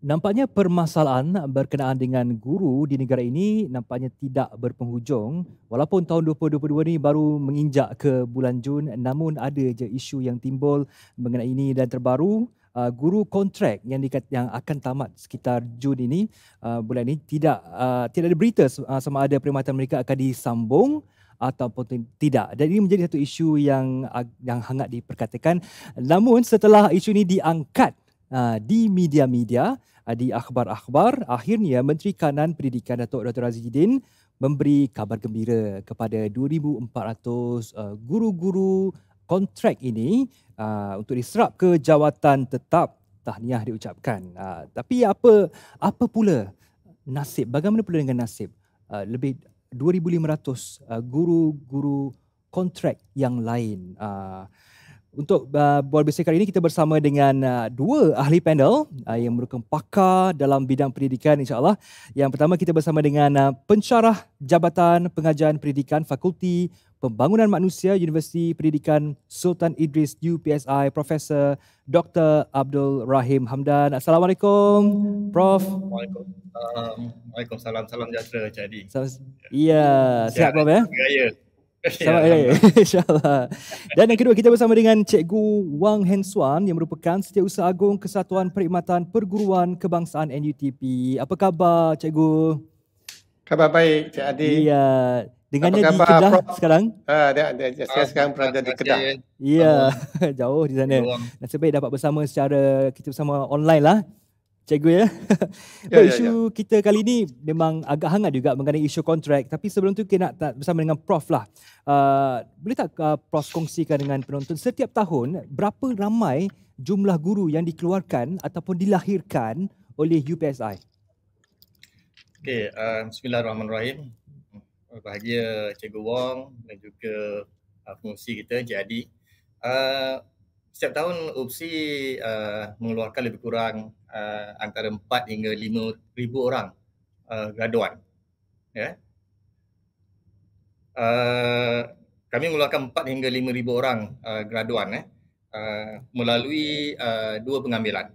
Nampaknya permasalahan berkenaan dengan guru di negara ini nampaknya tidak berpenghujung. Walaupun tahun 2022 ini baru menginjak ke bulan Jun, namun ada je isu yang timbul mengenai ini dan terbaru. Uh, guru kontrak yang dikat, yang akan tamat sekitar Jun ini uh, bulan ini tidak uh, tidak ada berita uh, sama ada perkhidmatan mereka akan disambung ataupun tidak. Dan ini menjadi satu isu yang yang hangat diperkatakan. Namun setelah isu ini diangkat uh, di media-media, uh, di akhbar-akhbar, akhirnya Menteri Kanan Pendidikan Datuk Dr. Azizuddin memberi kabar gembira kepada 2400 uh, guru-guru kontrak ini uh, untuk diserap ke jawatan tetap tahniah diucapkan. Uh, tapi apa apa pula nasib? Bagaimana pula dengan nasib uh, lebih 2,500 uh, guru-guru kontrak yang lain? Uh, untuk uh, buat bisik kali ini kita bersama dengan uh, dua ahli panel uh, yang merupakan pakar dalam bidang pendidikan insyaallah. Yang pertama kita bersama dengan uh, pencarah Jabatan Pengajian Pendidikan Fakulti Pembangunan Manusia Universiti Pendidikan Sultan Idris UPSI Profesor Dr. Abdul Rahim Hamdan. Assalamualaikum Prof. Waalaikumsalam. Salam sejahtera jadi. Salam, ya, sihat Prof ya? Ya, Salam, ya. ya. InsyaAllah. Dan yang kedua kita bersama dengan Cikgu Wang Hensuan yang merupakan Setiausaha Agung Kesatuan Perkhidmatan Perguruan Kebangsaan NUTP. Apa khabar Cikgu? Khabar baik Cik Adi. Ya, dengan dia di Kedah Prof. sekarang. Ha, dia, dia, dia, saya ah, sekarang ah, berada di Kedah. Ya, yeah. um, jauh di sana. Nasib sebaik dapat bersama secara kita bersama online lah. Cikgu ya. Ya, ya isu ya, ya. kita kali ini memang agak hangat juga mengenai isu kontrak. Tapi sebelum tu kita nak bersama dengan Prof lah. Uh, boleh tak uh, Prof kongsikan dengan penonton setiap tahun berapa ramai jumlah guru yang dikeluarkan ataupun dilahirkan oleh UPSI? Okay, uh, Bismillahirrahmanirrahim bahagia Cikgu Wong dan juga uh, fungsi kita jadi uh, setiap tahun UPSI uh, mengeluarkan lebih kurang uh, antara 4 hingga 5 ribu orang uh, graduan yeah. uh, kami mengeluarkan 4 hingga 5 ribu orang uh, graduan eh, uh, melalui uh, dua pengambilan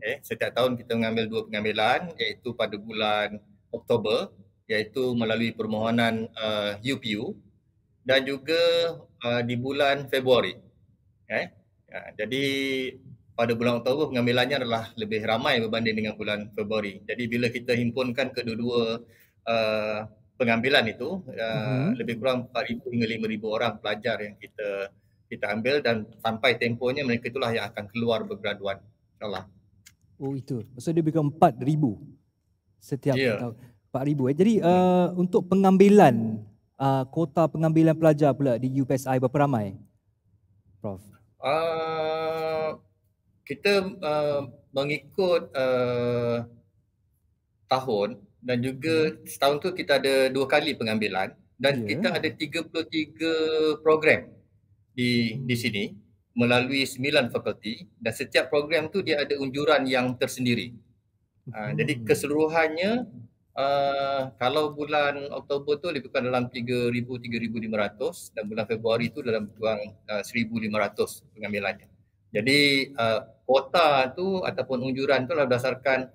eh, setiap tahun kita mengambil dua pengambilan iaitu pada bulan Oktober iaitu melalui permohonan uh, UPU dan juga uh, di bulan Februari. Eh? Ya, jadi pada bulan Oktober pengambilannya adalah lebih ramai berbanding dengan bulan Februari. Jadi bila kita himpunkan kedua-dua uh, pengambilan itu uh, uh lebih kurang 4000 hingga 5000 orang pelajar yang kita kita ambil dan sampai tempohnya mereka itulah yang akan keluar bergraduan. Oh itu. So dia bukan 4000 setiap yeah. tahun. 4000 eh. Jadi uh, untuk pengambilan uh, kota pengambilan pelajar pula di UPSI berapa ramai? Prof. Uh, kita uh, mengikut uh, tahun dan juga hmm. setahun tu kita ada dua kali pengambilan dan yeah. kita ada 33 program di di hmm. sini melalui sembilan fakulti dan setiap program tu dia ada unjuran yang tersendiri. Uh, jadi hmm. keseluruhannya Uh, kalau bulan Oktober tu lebih kurang dalam 3,000 3,500 dan bulan Februari tu dalam kurang uh, 1,500 pengambilannya. Jadi uh, kuota tu ataupun unjuran tu adalah berdasarkan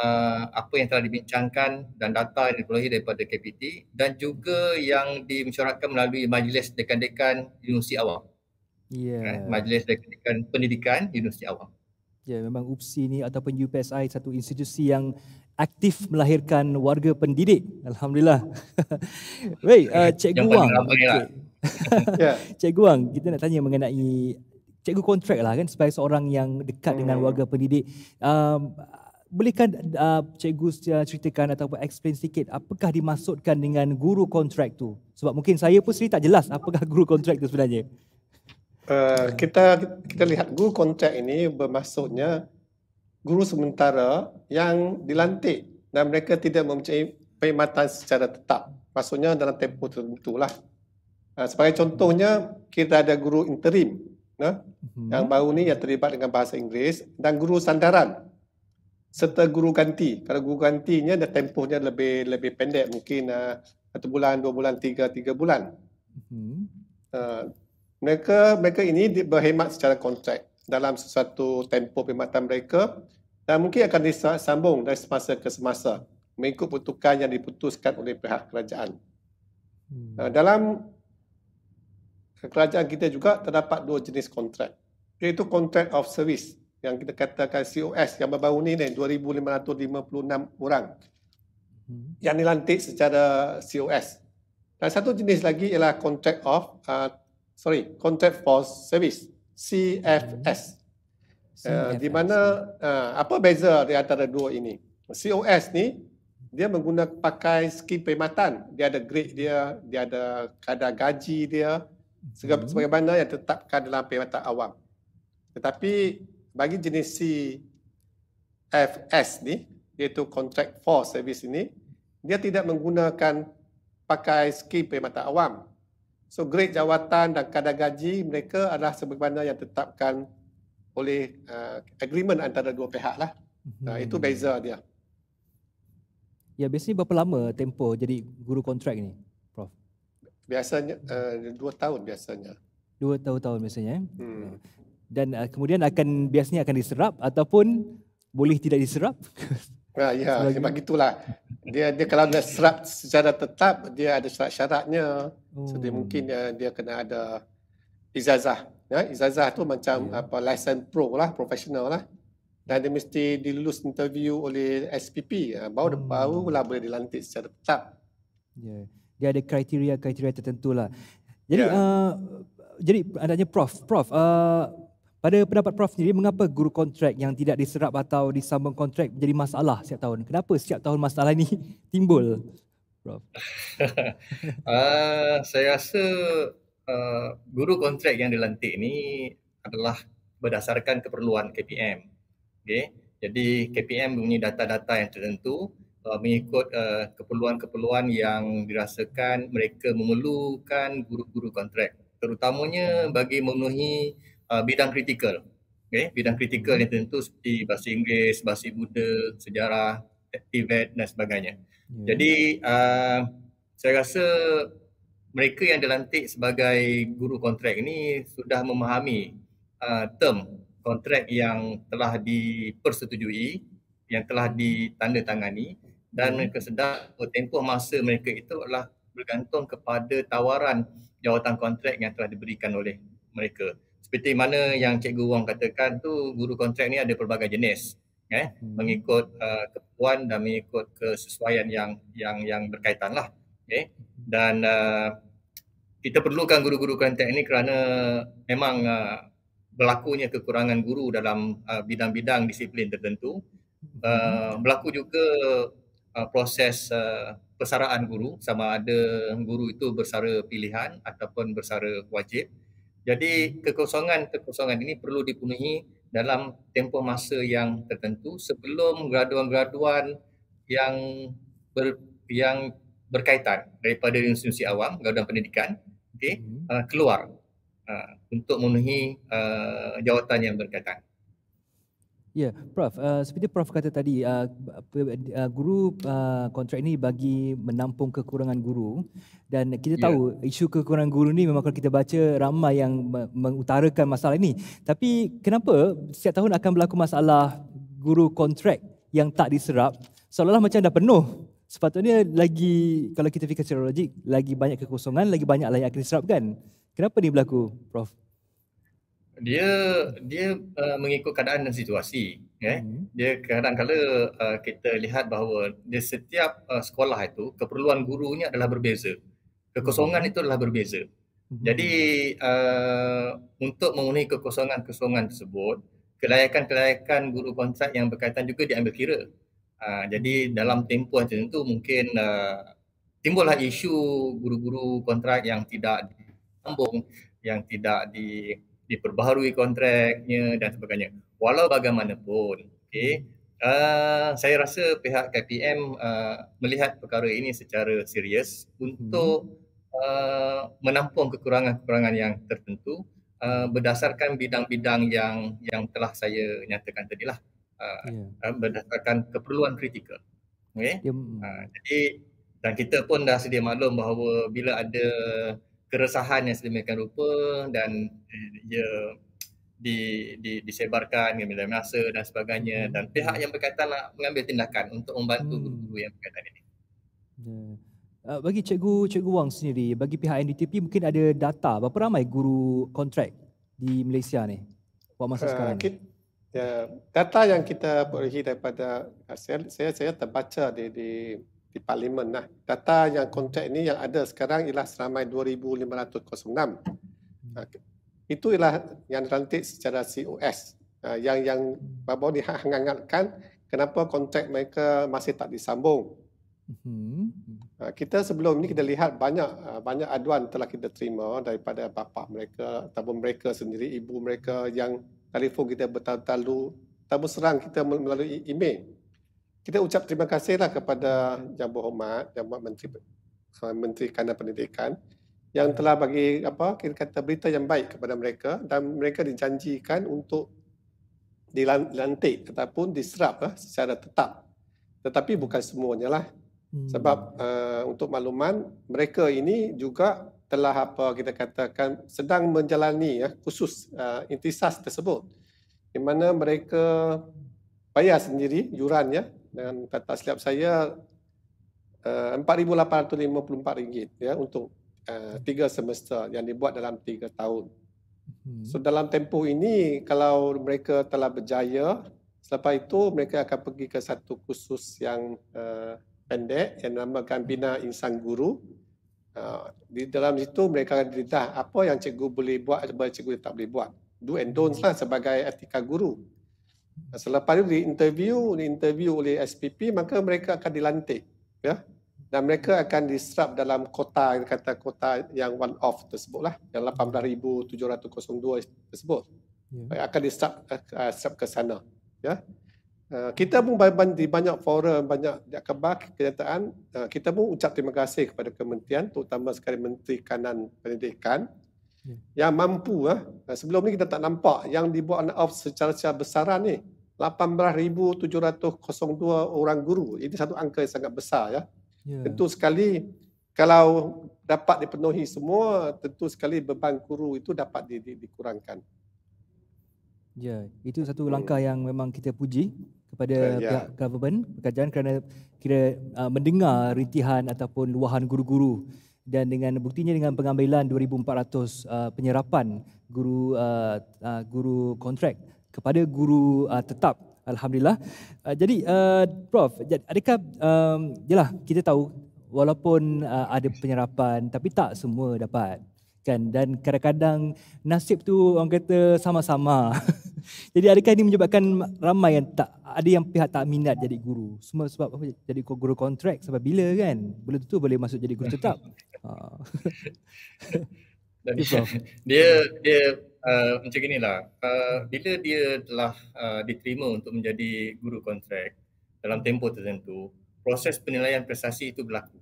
uh, apa yang telah dibincangkan dan data yang diperoleh daripada KPT dan juga yang dimesyuaratkan melalui majlis dekan-dekan universiti awam. Yeah. Eh, majlis dekan-dekan pendidikan universiti awam. Ya, memang UPSI ni ataupun UPSI satu institusi yang aktif melahirkan warga pendidik. Alhamdulillah. Wei, uh, Cikgu Wang. Lah. Okay. Ya. Cikgu Wang, kita nak tanya mengenai Cikgu kontrak lah kan sebagai seorang yang dekat hmm. dengan warga pendidik. Um, bolehkan uh, Cikgu uh, ceritakan atau explain sikit apakah dimaksudkan dengan guru kontrak tu? Sebab mungkin saya pun sendiri tak jelas apakah guru kontrak tu sebenarnya. Uh, kita kita lihat guru kontrak ini bermaksudnya guru sementara yang dilantik dan mereka tidak mempunyai perkhidmatan secara tetap. Maksudnya dalam tempoh tertentu lah. Ah, sebagai contohnya, kita ada guru interim ya, hmm. yang baru ni yang terlibat dengan bahasa Inggeris dan guru sandaran serta guru ganti. Kalau guru gantinya, dia tempohnya lebih lebih pendek. Mungkin uh, satu bulan, dua bulan, tiga, tiga bulan. Hmm. Uh, mereka mereka ini berhemat secara kontrak dalam sesuatu tempoh perkhidmatan mereka dan mungkin akan disambung dari semasa ke semasa mengikut pertukaran yang diputuskan oleh pihak kerajaan. Hmm. Eh, dalam kerajaan kita juga terdapat dua jenis kontrak iaitu kontrak of service yang kita katakan COS yang baru ini 2,556 orang hmm. yang dilantik secara COS. Dan satu jenis lagi ialah contract of uh, sorry contract for service CFS. Hmm. Eh, di mana uh, apa beza di antara dua ini? COS ni dia menggunakan pakai skim perkhidmatan. Dia ada grade dia, dia ada kadar gaji dia hmm. sebagaimana yang tetapkan dalam perkhidmatan awam. Tetapi bagi jenis FS ni iaitu contract for service ini dia tidak menggunakan pakai skim perkhidmatan awam. So grade jawatan dan kadar gaji mereka adalah sebagaimana yang tetapkan oleh uh, agreement antara dua pihak lah. Mm-hmm. Uh, itu beza dia. Ya, biasanya berapa lama tempo jadi guru kontrak ni, Prof? Biasanya uh, dua tahun biasanya. Dua tahun-tahun biasanya. Eh? Hmm. Dan uh, kemudian akan biasanya akan diserap ataupun boleh tidak diserap? Ah, ya, Sebagai... sebab Dia, dia kalau nak serap secara tetap, dia ada syarat-syaratnya. Oh. Jadi So, dia mungkin dia, uh, dia kena ada ijazah Ya, ijazah tu macam yeah. apa Lesson pro lah, professional lah. Dan dia mesti dilulus interview oleh SPP. Ya, ha, baru hmm. baru lah boleh dilantik secara tetap. Yeah. Dia ada kriteria-kriteria tertentu lah. Jadi, yeah. uh, jadi adanya Prof. Prof, uh, pada pendapat Prof sendiri, mengapa guru kontrak yang tidak diserap atau disambung kontrak menjadi masalah setiap tahun? Kenapa setiap tahun masalah ini timbul? Prof. uh, saya rasa Eh, guru kontrak yang dilantik ini adalah berdasarkan keperluan KPM. Okay. Jadi KPM mempunyai data-data yang tertentu uh, mengikut uh, keperluan-keperluan yang dirasakan mereka memerlukan guru-guru kontrak. Terutamanya mhm. bagi memenuhi uh, bidang kritikal. Okay. Bidang kritikal mhm. yang tertentu seperti bahasa Inggeris, bahasa Buddha, sejarah, TVET dan sebagainya. Yeah. Jadi uh, saya rasa mereka yang dilantik sebagai guru kontrak ini sudah memahami uh, term kontrak yang telah dipersetujui yang telah ditandatangani dan hmm. mereka sedar tempoh masa mereka itu adalah bergantung kepada tawaran jawatan kontrak yang telah diberikan oleh mereka. Seperti mana yang Cikgu Wong katakan tu guru kontrak ni ada pelbagai jenis eh hmm. mengikut uh, kepuan dan mengikut kesesuaian yang yang yang lah, okey eh. hmm. dan uh, kita perlukan guru-guru kelantan ini kerana memang uh, berlakunya kekurangan guru dalam uh, bidang-bidang disiplin tertentu uh, berlaku juga uh, proses uh, persaraan guru sama ada guru itu bersara pilihan ataupun bersara wajib jadi kekosongan-kekosongan ini perlu dipenuhi dalam tempoh masa yang tertentu sebelum graduan-graduan yang ber, yang berkaitan daripada institusi awam graduan pendidikan okay, mhm. uh, keluar uh, untuk memenuhi uh, jawatan yang berkaitan. Ya, yeah, Prof. Uh, seperti Prof kata tadi, uh, uh, guru uh, kontrak ini bagi menampung kekurangan guru dan kita yeah. tahu isu kekurangan guru ni memang kalau kita baca ramai yang mengutarakan masalah ini. Tapi kenapa setiap tahun akan berlaku masalah guru kontrak yang tak diserap seolah-olah macam dah penuh sepatutnya lagi kalau kita fikir secara logik lagi banyak kekosongan lagi banyak lah yang akan diserap kan kenapa ni berlaku prof dia dia uh, mengikut keadaan dan situasi eh mm. dia kadang kala uh, kita lihat bahawa di setiap uh, sekolah itu keperluan gurunya adalah berbeza kekosongan mm. itu adalah berbeza mm. jadi uh, untuk memenuhi kekosongan-kekosongan tersebut kelayakan-kelayakan guru konsep yang berkaitan juga diambil kira Uh, jadi dalam tempoh macam itu mungkin uh, timbullah isu guru-guru kontrak yang tidak disambung, yang tidak di, diperbaharui kontraknya dan sebagainya. Walau bagaimanapun, okay, uh, ah, saya rasa pihak KPM uh, melihat perkara ini secara serius untuk hmm. uh, menampung kekurangan-kekurangan yang tertentu uh, berdasarkan bidang-bidang yang yang telah saya nyatakan tadi lah yeah. Ya. Ah, berdasarkan keperluan kritikal. Okay? Yeah. Mm. Ha, jadi dan kita pun dah sedia maklum bahawa bila ada keresahan yang sedemikian rupa dan dia eh, ya, di, di, disebarkan dengan masa dan sebagainya hmm. dan pihak yang berkaitan nak mengambil tindakan untuk membantu hmm. guru yang berkaitan ini. Yeah. Ya. Uh, bagi Cikgu Cikgu Wang sendiri, bagi pihak NDTP mungkin ada data berapa ramai guru kontrak di Malaysia ni buat masa uh, sekarang Kita, Ya, data yang kita peroleh daripada hasil ah, saya saya terbaca di di di parlimen lah. Data yang kontrak ini yang ada sekarang ialah seramai 2506. Hmm. Ah, itu ialah yang dilantik secara COS. Ah, yang yang Babo ni hangangkan kenapa kontrak mereka masih tak disambung. Hmm. Kita sebelum ini kita lihat banyak banyak aduan telah kita terima daripada bapa mereka ataupun mereka sendiri, ibu mereka yang telefon kita bertalu-talu, tamu serang kita melalui email. Kita ucap terima kasihlah kepada Yang Berhormat, Yang Berhormat Menteri Menteri Kanan Pendidikan yang telah bagi apa kita kata berita yang baik kepada mereka dan mereka dijanjikan untuk dilantik ataupun diserap eh, secara tetap. Tetapi bukan semuanya lah. Hmm. Sebab uh, untuk makluman mereka ini juga telah apa kita katakan sedang menjalani ya khusus uh, intisas tersebut di mana mereka bayar sendiri yuran ya dengan kata silap saya uh, 4854 ringgit ya untuk uh, tiga semester yang dibuat dalam tiga tahun. Hmm. So dalam tempoh ini kalau mereka telah berjaya selepas itu mereka akan pergi ke satu kursus yang uh, pendek yang namakan bina insan guru. Ah, di dalam situ mereka akan ditah apa yang cikgu boleh buat apa yang cikgu tak boleh buat do and don't hmm. lah sebagai etika guru ah, selepas itu di interview di interview oleh SPP maka mereka akan dilantik ya dan mereka akan disrup dalam kota kata kota yang one off tersebut lah yang 18702 tersebut yeah. akan disrup uh, ah, ke sana ya Eh, kita pun banyak, di banyak forum, banyak kebak kenyataan, eh, kita pun ucap terima kasih kepada kementerian, terutama sekali Menteri Kanan Pendidikan ya. yang mampu. Eh. Sebelum ni kita tak nampak yang dibuat on off secara, secara besaran ni. 18,702 orang guru. Ini satu angka yang sangat besar. Ya. ya. Tentu sekali kalau dapat dipenuhi semua, tentu sekali beban guru itu dapat di, di, dikurangkan. Ya, itu satu langkah hmm. yang memang kita puji kepada ya. pihak government kerajaan kerana kira uh, mendengar rintihan ataupun luahan guru-guru dan dengan buktinya dengan pengambilan 2400 uh, penyerapan guru uh, uh, guru kontrak kepada guru uh, tetap alhamdulillah uh, jadi uh, prof adakah um, yalah kita tahu walaupun uh, ada penyerapan tapi tak semua dapat kan dan kadang-kadang nasib tu orang kata sama-sama Jadi adakah ini menyebabkan ramai yang tak ada yang pihak tak minat jadi guru? Semua sebab apa jadi guru kontrak sebab bila kan? Belum tentu boleh masuk jadi guru tetap. Ah. dia dia uh, macam inilah. Uh, bila dia telah uh, diterima untuk menjadi guru kontrak dalam tempoh tertentu, proses penilaian prestasi itu berlaku.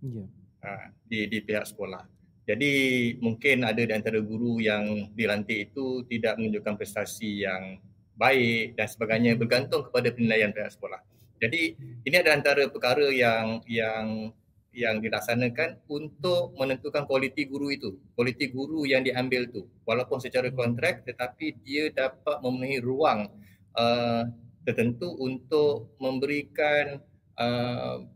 Ya. Uh, di di pihak sekolah. Jadi mungkin ada di antara guru yang dilantik itu tidak menunjukkan prestasi yang baik dan sebagainya bergantung kepada penilaian pihak sekolah. Jadi ini adalah antara perkara yang yang yang dilaksanakan untuk menentukan kualiti guru itu, kualiti guru yang diambil tu. Walaupun secara kontrak tetapi dia dapat memenuhi ruang uh, tertentu untuk memberikan uh,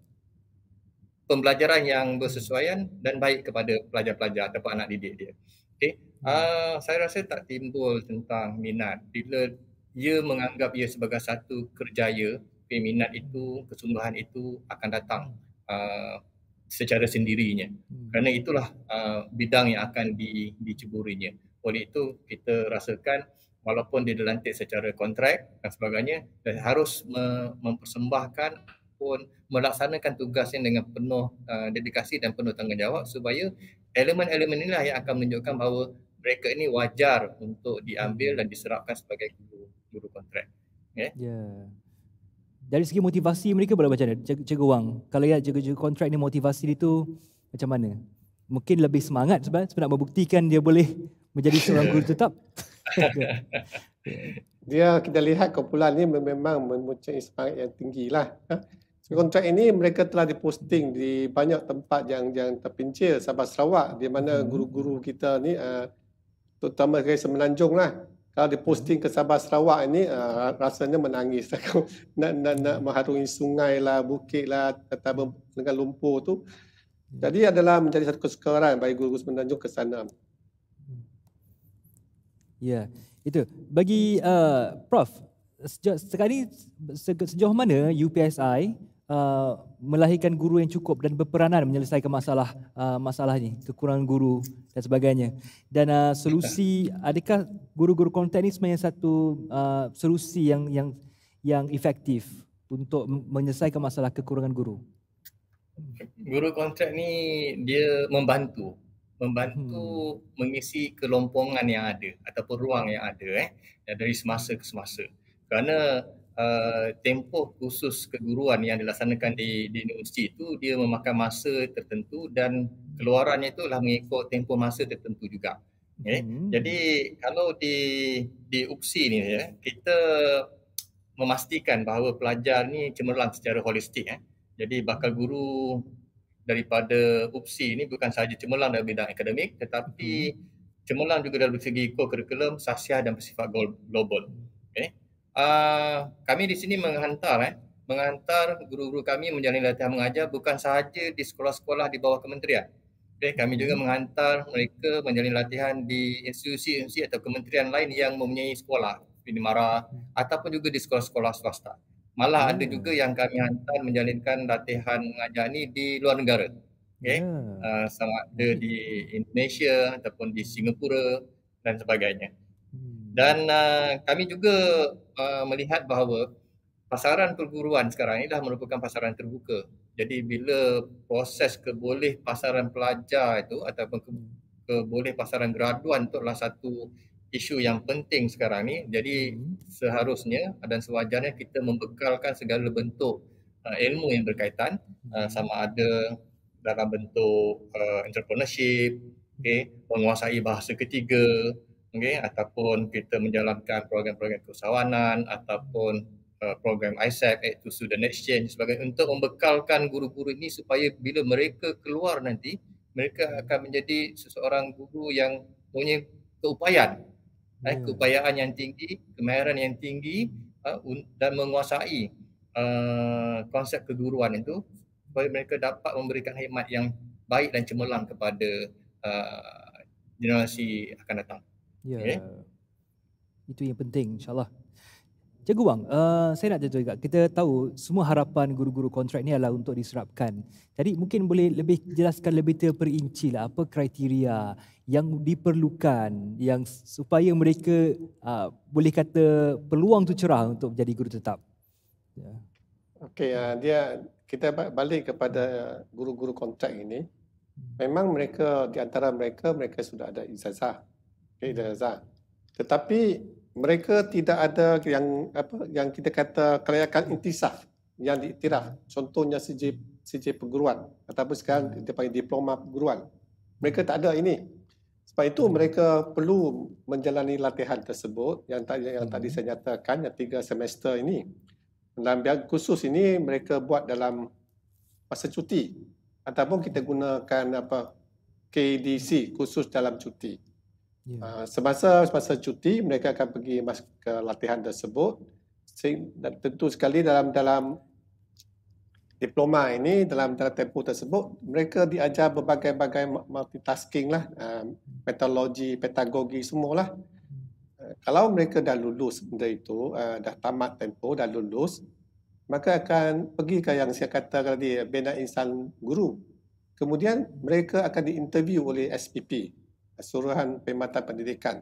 pembelajaran yang hmm. bersesuaian dan baik kepada pelajar-pelajar atau anak didik dia. Okay, Uh, saya rasa tak timbul tentang minat bila ia menganggap ia sebagai satu kerjaya, minat itu, kesungguhan itu akan datang uh, secara sendirinya. Hmm. Kerana itulah uh, bidang yang akan di, diceburinya. Oleh itu kita rasakan walaupun dia dilantik secara kontrak dan sebagainya dan harus mempersembahkan ataupun melaksanakan tugasnya dengan penuh uh, dedikasi dan penuh tanggungjawab supaya elemen-elemen inilah yang akan menunjukkan bahawa mereka ini wajar untuk diambil dan diserapkan sebagai guru guru kontrak. Ya. Yeah. Dari segi motivasi mereka boleh macam mana? Cikgu Wang, kalau ya cikgu-cikgu kontrak ni motivasi dia tu macam mana? Mungkin lebih semangat sebab, sebab nak membuktikan dia boleh menjadi seorang guru tetap. dia kita lihat kumpulan ni memang mempunyai semangat yang tinggi lah. Ha? kontrak ini mereka telah diposting di banyak tempat yang yang terpencil Sabah Sarawak di mana hmm. guru-guru kita ni uh, terutama dari semenanjung lah kalau diposting ke Sabah Sarawak ini uh, rasanya menangis nak, nak, nak, nak hmm. mengharungi sungai lah bukit lah atau dengan lumpur tu hmm. jadi adalah menjadi satu kesukaran bagi guru-guru semenanjung ke sana ya itu bagi uh, Prof Sejak sekarang ini sejauh mana UPSI uh, melahirkan guru yang cukup dan berperanan menyelesaikan masalah uh, masalah ini, kekurangan guru dan sebagainya. Dan uh, solusi adakah guru-guru konten ini sebenarnya satu uh, solusi yang yang yang efektif untuk menyelesaikan masalah kekurangan guru? Guru kontrak ni dia membantu membantu hmm. mengisi kelompongan yang ada ataupun ruang yang ada eh dari semasa ke semasa. Kerana Eh, tempoh kursus keguruan yang dilaksanakan di di universiti itu dia memakan masa tertentu dan keluarannya itu lah mengikut tempoh masa tertentu juga. Okay. Mm-hmm. Jadi kalau di di UPSI ni ya, kita memastikan bahawa pelajar ni cemerlang secara holistik eh. Jadi bakal guru daripada UPSI ni bukan sahaja cemerlang dalam bidang akademik tetapi mm-hmm. cemerlang juga dalam segi kurikulum, sasiah dan bersifat global. Ah, kami di sini menghantar eh menghantar guru-guru kami menjalani latihan mengajar bukan sahaja di sekolah-sekolah di bawah kementerian. Okay, eh, kami juga hmm. menghantar mereka menjalani latihan di institusi-institusi atau kementerian lain yang mempunyai sekolah di Mara hmm. ataupun juga di sekolah-sekolah swasta. Malah hmm. ada juga yang kami hantar menjalinkan latihan mengajar ini di luar negara. Okay. Hmm. Uh, sama ada di Indonesia ataupun di Singapura dan sebagainya dan uh, kami juga uh, melihat bahawa pasaran perguruan sekarang ini dah merupakan pasaran terbuka. Jadi bila proses keboleh pasaran pelajar itu ataupun keboleh pasaran graduan itu adalah satu isu yang penting sekarang ni. Jadi hmm. seharusnya dan sewajarnya kita membekalkan segala bentuk uh, ilmu yang berkaitan uh, hmm. sama ada dalam bentuk uh, entrepreneurship, okay, hmm. menguasai bahasa ketiga, okay, ataupun kita menjalankan program-program keusahawanan ataupun uh, program ISAP e iaitu student exchange sebagai untuk membekalkan guru-guru ini supaya bila mereka keluar nanti mereka akan menjadi seseorang guru yang punya keupayaan hmm. eh, ya. keupayaan yang tinggi, kemahiran yang tinggi uh, dan menguasai uh, konsep keguruan itu supaya mereka dapat memberikan khidmat yang baik dan cemerlang kepada uh, generasi akan datang. Ya. Yeah. Okay. Itu yang penting insyaAllah. Cikgu Wang, uh, saya nak tanya juga. Kita tahu semua harapan guru-guru kontrak ni adalah untuk diserapkan. Jadi mungkin boleh lebih jelaskan lebih terperinci lah apa kriteria yang diperlukan yang supaya mereka uh, boleh kata peluang tu cerah untuk menjadi guru tetap. Ya. Okey, uh, dia kita balik kepada guru-guru kontrak ini. Hmm. Memang mereka di antara mereka mereka sudah ada ijazah Okay, Tetapi mereka tidak ada yang apa yang kita kata kelayakan intisaf yang diiktiraf. Contohnya CJ CJ perguruan ataupun sekarang kita hmm. panggil diploma perguruan. Mereka tak ada ini. Sebab itu hmm. mereka perlu menjalani latihan tersebut yang tadi yang tadi hmm. saya nyatakan yang tiga semester ini. Dan yang khusus ini mereka buat dalam masa cuti ataupun kita gunakan apa KDC khusus dalam cuti. Yeah. Ya. Uh, semasa semasa cuti mereka akan pergi masuk ke latihan tersebut. Dan tentu sekali dalam dalam diploma ini dalam dalam tempoh tersebut mereka diajar berbagai-bagai multitasking lah, uh, metodologi, pedagogi semua lah. Ah, kalau mereka dah lulus benda itu, ah, dah tamat tempo dah lulus, maka akan pergi ke yang saya kata tadi, bina insan guru. Kemudian mereka akan diinterview oleh SPP suruhan perkhidmatan pendidikan.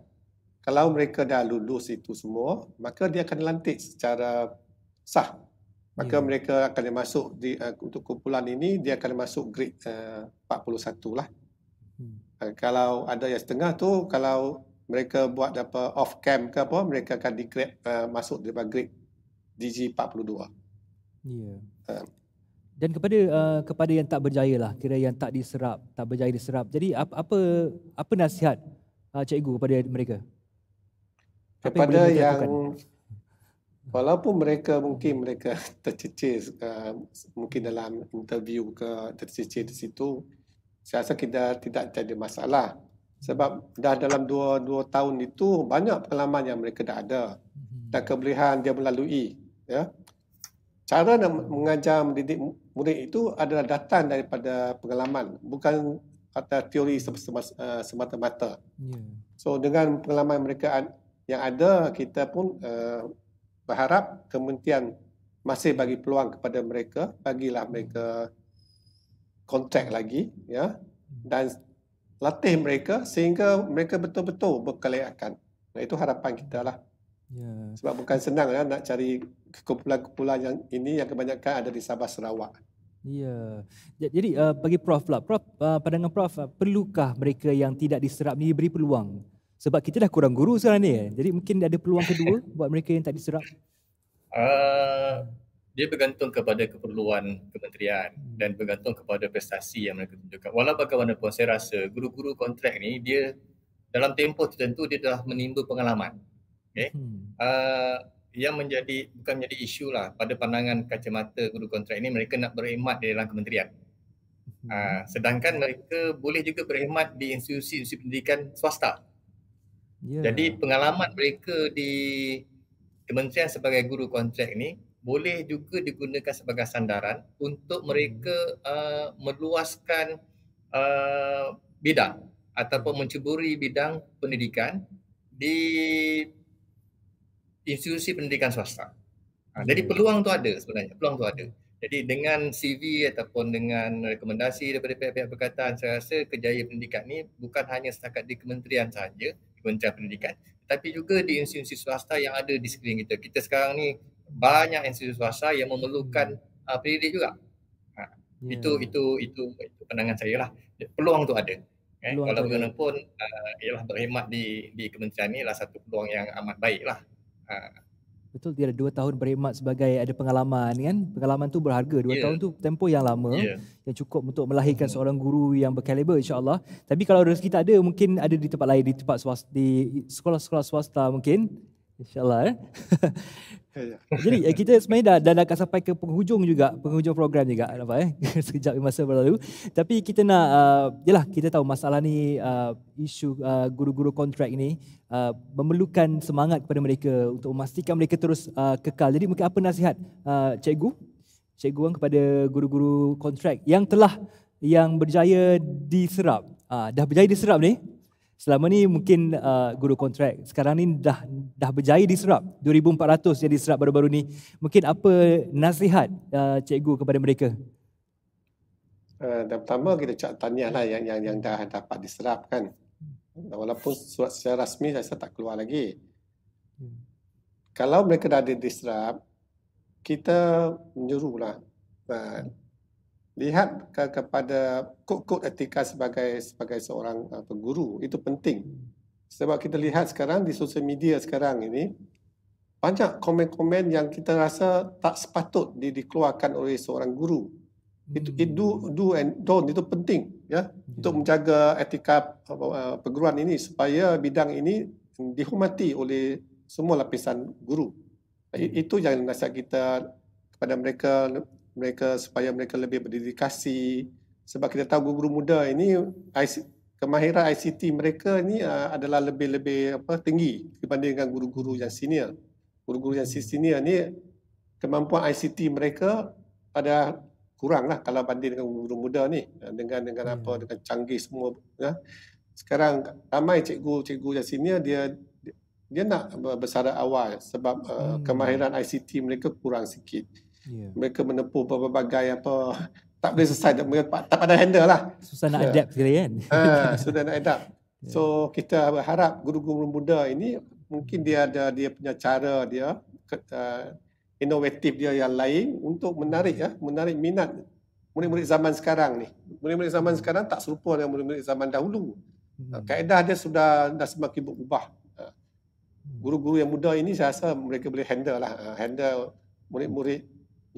Kalau mereka dah lulus itu semua, maka dia akan dilantik secara sah. Maka yeah. Hmm. mereka akan masuk di uh, untuk kumpulan ini dia akan masuk grade eh, uh, 41 lah. Hmm. Uh, kalau ada yang setengah tu kalau mereka buat apa off camp ke apa mereka akan di grade uh, masuk di grade DG 42. Yeah. Uh, dan kepada uh, kepada yang tak berjaya lah kira yang tak diserap tak berjaya diserap jadi apa apa, apa nasihat uh, cikgu kepada mereka kepada yang, yang walaupun mereka mungkin mereka tercecer uh, mungkin dalam interview ke tercecer di situ saya rasa kita tidak ada masalah sebab dah dalam dua dua tahun itu banyak pengalaman yang mereka dah ada hmm. dan kebolehan dia melalui ya cara nak mengajar mendidik murid itu adalah datang daripada pengalaman bukan kata teori eh, semata-mata. Yeah. So dengan pengalaman mereka yang ada kita pun uh, berharap kementerian masih bagi peluang kepada mereka bagilah hmm. mereka kontak lagi ya hmm. dan latih mereka sehingga mereka betul-betul berkelayakan. itu harapan kita lah. Yeah. Sebab bukan senang lah nak cari kumpulan-kumpulan yang ini yang kebanyakan ada di Sabah Sarawak. Ya. Yeah. Jadi uh, bagi prof lah, prof uh, pandangan prof uh, perlukah mereka yang tidak diserap ini beri peluang? Sebab kita dah kurang guru sekarang ni. Eh. Jadi mungkin ada peluang kedua buat mereka yang tak diserap. Uh, dia bergantung kepada keperluan kementerian hmm. dan bergantung kepada prestasi yang mereka tunjukkan. Walau bagaimanapun saya rasa guru-guru kontrak ni dia dalam tempoh tertentu dia telah menimbul pengalaman. Okay. Hmm. Uh, yang menjadi bukan menjadi isu lah pada pandangan kacamata guru kontrak ini mereka nak berkhidmat di dalam kementerian. Uh, sedangkan mereka boleh juga berkhidmat di institusi-institusi pendidikan swasta. Yeah. Jadi pengalaman mereka di kementerian sebagai guru kontrak ini boleh juga digunakan sebagai sandaran untuk hmm. mereka uh, meluaskan uh, bidang ataupun menceburi bidang pendidikan di institusi pendidikan swasta. Ha, hmm. jadi peluang tu ada sebenarnya, peluang tu ada. Jadi dengan CV ataupun dengan rekomendasi daripada pihak-pihak berkataan, saya rasa kejayaan pendidikan ni bukan hanya setakat di kementerian sahaja, di kementerian pendidikan. Tapi juga di institusi swasta yang ada di sekeliling kita. Kita sekarang ni banyak institusi swasta yang memerlukan uh, pendidik juga. Ha, hmm. itu, itu, itu, itu pandangan saya lah. Peluang tu ada. Okay. Eh, walaupun pun uh, ialah berkhidmat di di kementerian ni lah satu peluang yang amat baik lah. Ha. Betul tidak dua tahun berkhidmat sebagai ada pengalaman kan pengalaman tu berharga dua yeah. tahun tu tempoh yang lama yeah. yang cukup untuk melahirkan hmm seorang guru yang berkaliber insyaallah tapi kalau rezeki tak ada mungkin ada di tempat lain di tempat swasta di sekolah-sekolah swasta mungkin InsyaAllah eh. Jadi eh, kita sebenarnya dah, dah, dah sampai ke penghujung juga, penghujung program juga. Nampak eh? Sekejap masa berlalu. Tapi kita nak, uh, yalah kita tahu masalah ni, uh, isu uh, guru-guru kontrak ni uh, memerlukan semangat kepada mereka untuk memastikan mereka terus uh, kekal. Jadi mungkin apa nasihat uh, cikgu? Cikgu Wang kepada guru-guru kontrak yang telah yang berjaya diserap. Uh, dah berjaya diserap ni, Selama ni mungkin uh, guru kontrak sekarang ni dah dah berjaya diserap 2400 jadi diserap baru-baru ni. Mungkin apa nasihat uh, cikgu kepada mereka? Uh, dan pertama kita cak tanyalah yang yang yang dah dapat diserap kan. Walaupun surat secara rasmi saya tak keluar lagi. Kalau mereka dah diserap, kita menyuruhlah lihat ke, kepada kod-kod etika sebagai sebagai seorang uh, peguru itu penting sebab kita lihat sekarang di sosial media sekarang ini banyak komen-komen yang kita rasa tak sepatut di, dikeluarkan oleh seorang guru itu hmm. it do hmm. do and don't itu penting ya, ya. untuk menjaga etika uh, uh, perguruan ini supaya bidang ini dihormati oleh semua lapisan guru itu yang nasihat kita kepada mereka mereka supaya mereka lebih berdedikasi sebab kita tahu guru-guru muda ini IC, kemahiran ICT mereka ini uh, adalah lebih-lebih apa tinggi dibandingkan guru-guru yang senior. Guru-guru yang senior ni kemampuan ICT mereka pada kurang lah kalau banding dengan guru muda ni dengan dengan hmm. apa dengan canggih semua ya. sekarang ramai cikgu cikgu yang sini dia dia nak bersara awal sebab uh, hmm. uh, kemahiran ICT mereka kurang sikit Yeah. Mereka menempuh berbagai apa tak boleh selesai tak, tak pandai handle lah. Susah nak yeah. adapt sekali kan. Ha, susah nak adapt. Yeah. So kita berharap guru-guru muda ini mungkin dia ada dia punya cara dia uh, inovatif dia yang lain untuk menarik ya, menarik minat murid-murid zaman sekarang ni. Murid-murid zaman sekarang tak serupa dengan murid-murid zaman dahulu. Hmm. Uh, kaedah dia sudah dah semakin berubah. Uh, hmm. Guru-guru yang muda ini saya rasa mereka boleh handle lah. Uh, handle murid-murid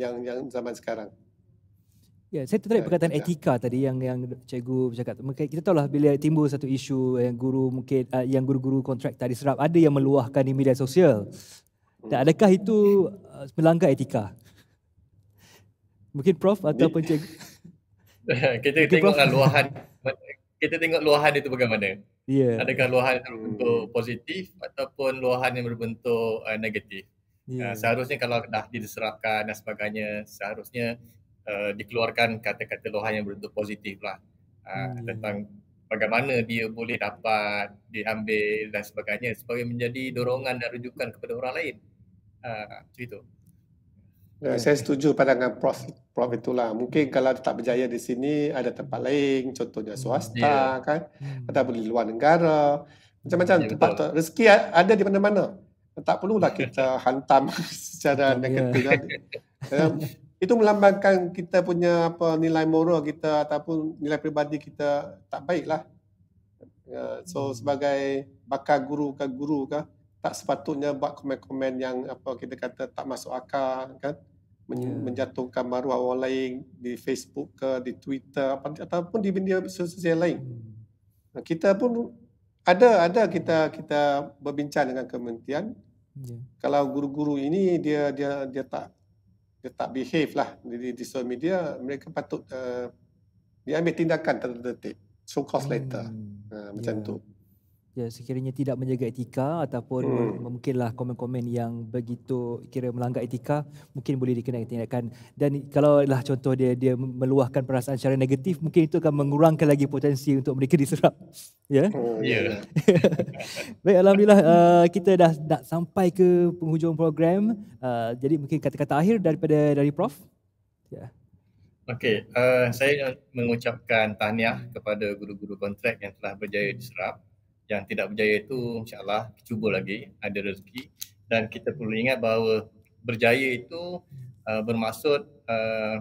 yang yang zaman sekarang. Ya, saya tertarik eh, perkataan etika tadi yang yang cikgu bercakap. Kita lah bila timbul satu isu yang eh, guru mungkin eh, yang guru-guru kontrak tadi serap, ada yang meluahkan di media sosial. Dan hmm. adakah itu melanggar etika? Mungkin prof ataupun cikgu. kita mungkin tengoklah prof. luahan kita tengok luahan itu bagaimana. Ya. Yeah. Adakah luahan itu berbentuk positif ataupun luahan yang berbentuk negatif. Yeah. Seharusnya kalau dah diserahkan dan sebagainya, seharusnya uh, dikeluarkan kata-kata lohan yang berbentuk positif lah uh, yeah. Hmm, tentang bagaimana dia boleh dapat diambil dan sebagainya supaya menjadi dorongan dan rujukan kepada orang lain. Uh, itu. Yeah. Hmm. Saya setuju pandangan Prof, Prof itulah. Mungkin kalau tak berjaya di sini, ada tempat lain, contohnya hmm, swasta yeah. kan, atau di luar negara. Macam-macam yeah, tempat, rezeki ada di mana-mana tak perlu lah kita hantam secara ya. negatif. Yeah. Um, itu melambangkan kita punya apa nilai moral kita ataupun nilai peribadi kita tak baiklah. Uh, so hmm. sebagai bakal guru ke guru ke tak sepatutnya buat komen-komen yang apa kita kata tak masuk akal kan Men- yeah. menjatuhkan maruah orang lain di Facebook ke di Twitter apa ataupun di media sosial lain. Hmm. Kita pun ada ada kita kita berbincang dengan kementerian Ya. Kalau guru-guru ini dia dia dia tak dia tak behave lah di, di social media, mereka patut uh, eh, dia ambil tindakan terdetik. So cost later. Hmm. Uh, macam yeah. tu. Ya, sekiranya tidak menjaga etika ataupun hmm. mungkinlah komen-komen yang begitu kira melanggar etika mungkin boleh dikenakan tindakan dan kalau lah contoh dia dia meluahkan perasaan secara negatif mungkin itu akan mengurangkan lagi potensi untuk mereka diserap ya? Oh, ya ya baik alhamdulillah uh, kita dah nak sampai ke penghujung program uh, jadi mungkin kata-kata akhir daripada dari prof ya yeah. okey uh, saya mengucapkan tahniah kepada guru-guru kontrak yang telah berjaya diserap yang tidak berjaya itu insyaAllah cuba lagi ada rezeki dan kita perlu ingat bahawa berjaya itu uh, bermaksud uh,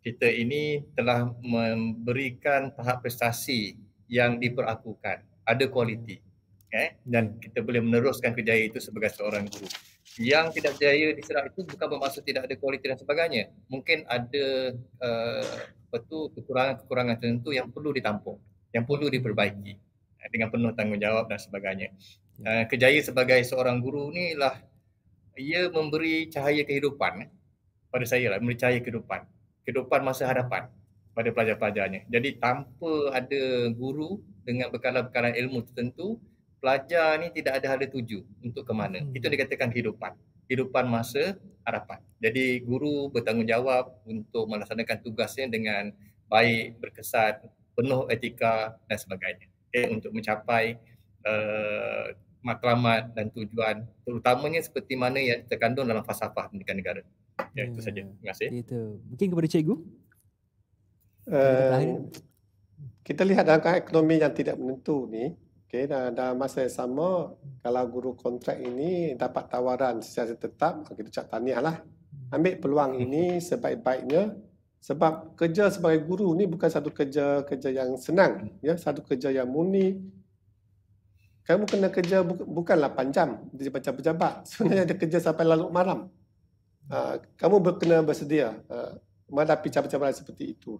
kita ini telah memberikan tahap prestasi yang diperakukan ada kualiti okay? Eh? dan kita boleh meneruskan kejayaan itu sebagai seorang guru yang tidak berjaya di serak itu bukan bermaksud tidak ada kualiti dan sebagainya mungkin ada uh, kekurangan-kekurangan tertentu yang perlu ditampung yang perlu diperbaiki Eh, dengan penuh tanggungjawab dan sebagainya. Uh, ya. eh, kejaya sebagai seorang guru ni lah ia memberi cahaya kehidupan eh, pada saya lah, memberi cahaya kehidupan. Kehidupan masa hadapan pada pelajar-pelajarnya. Jadi tanpa ada guru dengan bekalan-bekalan ilmu tertentu, pelajar ni tidak ada hal tuju untuk ke mana. Hmm. Itu dikatakan kehidupan. Kehidupan masa hadapan. Jadi guru bertanggungjawab untuk melaksanakan tugasnya dengan baik, berkesan, penuh etika dan sebagainya eh, untuk mencapai uh, eh, matlamat dan tujuan terutamanya seperti mana yang terkandung dalam falsafah pendidikan negara. Ya, ya itu saja. Ya, Terima kasih. Itu. Mungkin kepada cikgu? Uh, kita lihat dalam ekonomi yang tidak menentu ni, okey dan ada masa yang sama kalau guru kontrak ini dapat tawaran secara tetap, kita cak tanyalah. Ambil peluang ini sebaik-baiknya sebab kerja sebagai guru ni bukan satu kerja kerja yang senang ya satu kerja yang murni kamu kena kerja bu- bukan 8 jam dia macam pejabat sebenarnya ada kerja sampai larut malam ha, kamu kena bersedia ha, menghadapi cabaran-cabaran seperti itu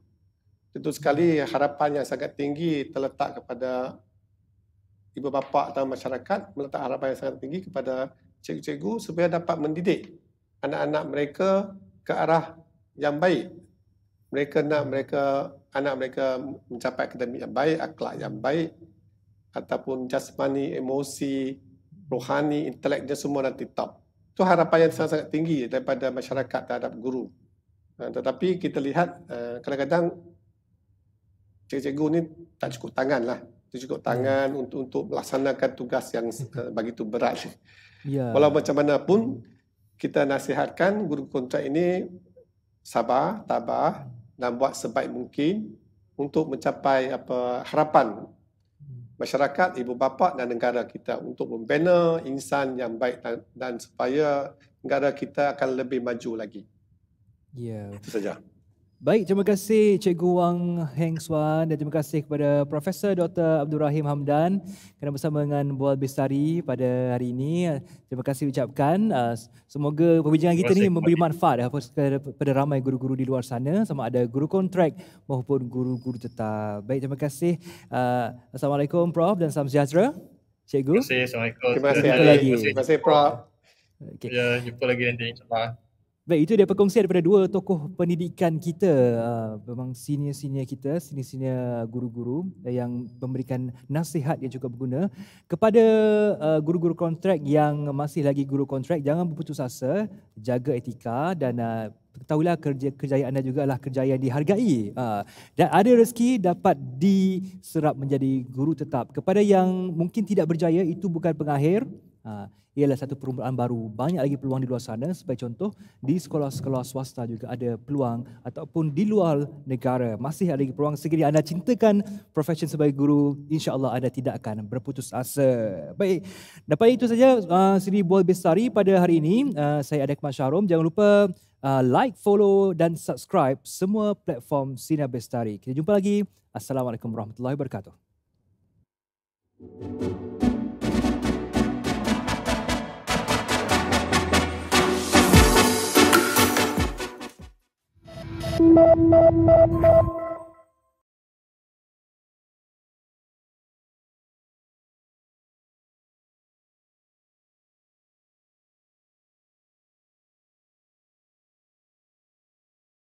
tentu sekali harapan yang sangat tinggi terletak kepada ibu bapa atau masyarakat meletak harapan yang sangat tinggi kepada cikgu-cikgu supaya dapat mendidik anak-anak mereka ke arah yang baik mereka nak mereka anak mereka mencapai akademik yang baik, akhlak yang baik ataupun jasmani, emosi, rohani, intelektnya semua nanti top. Itu harapan yang sangat-sangat tinggi daripada masyarakat terhadap guru. Ha, tetapi kita lihat ha, kadang-kadang cikgu-cikgu ni tak cukup tangan lah. Tak cukup hmm. tangan hmm. untuk untuk melaksanakan tugas yang ha, begitu berat. Ya. Walau macam mana pun, kita nasihatkan guru kontrak ini sabar, tabah, dan buat sebaik mungkin untuk mencapai apa harapan masyarakat ibu bapa dan negara kita untuk membina insan yang baik dan, dan supaya negara kita akan lebih maju lagi. Ya. Itu saja. Baik, terima kasih Cikgu Wang Heng Swan dan terima kasih kepada Profesor Dr. Abdul Rahim Hamdan kerana bersama dengan Bual Bestari pada hari ini. Terima kasih ucapkan. Uh, semoga perbincangan kita ini memberi manfaat kepada ramai guru-guru di luar sana sama ada guru kontrak maupun guru-guru tetap. Baik, terima kasih. Uh, Assalamualaikum Prof dan salam sejahtera. Cikgu. Terima kasih. Assalamualaikum. Terima kasih. Terima kasih, Prof. Okay. Ya, jumpa lagi nanti. InsyaAllah. Baik, itu dia perkongsian daripada dua tokoh pendidikan kita, ah, memang senior-senior kita, senior-senior guru-guru yang memberikan nasihat yang cukup berguna. Kepada ah, guru-guru kontrak yang masih lagi guru kontrak, jangan berputus asa, jaga etika dan ah, ketahuilah kerja kerjaya anda juga adalah kerjaya yang dihargai. Dan ada rezeki dapat diserap menjadi guru tetap. Kepada yang mungkin tidak berjaya, itu bukan pengakhir, Ha, ialah satu perubahan baru. Banyak lagi peluang di luar sana. Sebagai contoh, di sekolah-sekolah swasta juga ada peluang ataupun di luar negara masih ada lagi peluang. Sekiranya anda cintakan profesion sebagai guru, insyaAllah anda tidak akan berputus asa. Baik, dapat itu saja uh, ha, Siri Buat Bestari pada hari ini. Uh, saya Adek Kemal Syahrum. Jangan lupa uh, like, follow dan subscribe semua platform Sina Bestari. Kita jumpa lagi. Assalamualaikum warahmatullahi wabarakatuh. thank you Música